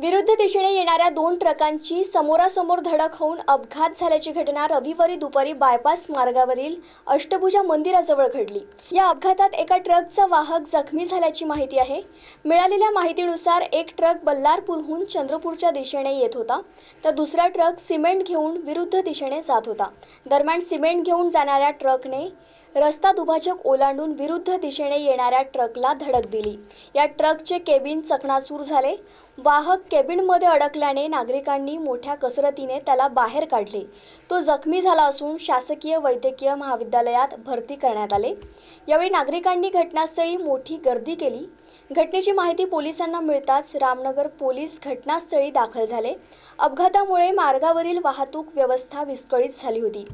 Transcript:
विरुद्ध दिशेने येणाऱ्या दोन ट्रकांची समोरासमोर धडक होऊन अपघात झाल्याची घटना रविवारी दुपारी बायपास मार्गावरील अष्टभुजा मंदिराजवळ घडली या अपघातात एका ट्रकचा वाहक जखमी झाल्याची माहिती आहे मिळालेल्या माहितीनुसार एक ट्रक बल्लारपूरहून चंद्रपूरच्या दिशेने येत होता तर दुसरा ट्रक सिमेंट घेऊन विरुद्ध दिशेने जात होता दरम्यान सिमेंट घेऊन जाणाऱ्या ट्रकने रस्ता दुभाजक ओलांडून विरुद्ध दिशेने येणाऱ्या ट्रकला धडक दिली या ट्रकचे केबिन चकणाचूर झाले वाहक केबिनमध्ये अडकल्याने नागरिकांनी मोठ्या कसरतीने त्याला बाहेर काढले तो जखमी झाला असून शासकीय वैद्यकीय महाविद्यालयात भरती करण्यात आले यावेळी नागरिकांनी घटनास्थळी मोठी गर्दी केली घटनेची माहिती पोलिसांना मिळताच रामनगर पोलीस घटनास्थळी दाखल झाले अपघातामुळे मार्गावरील वाहतूक व्यवस्था विस्कळीत झाली होती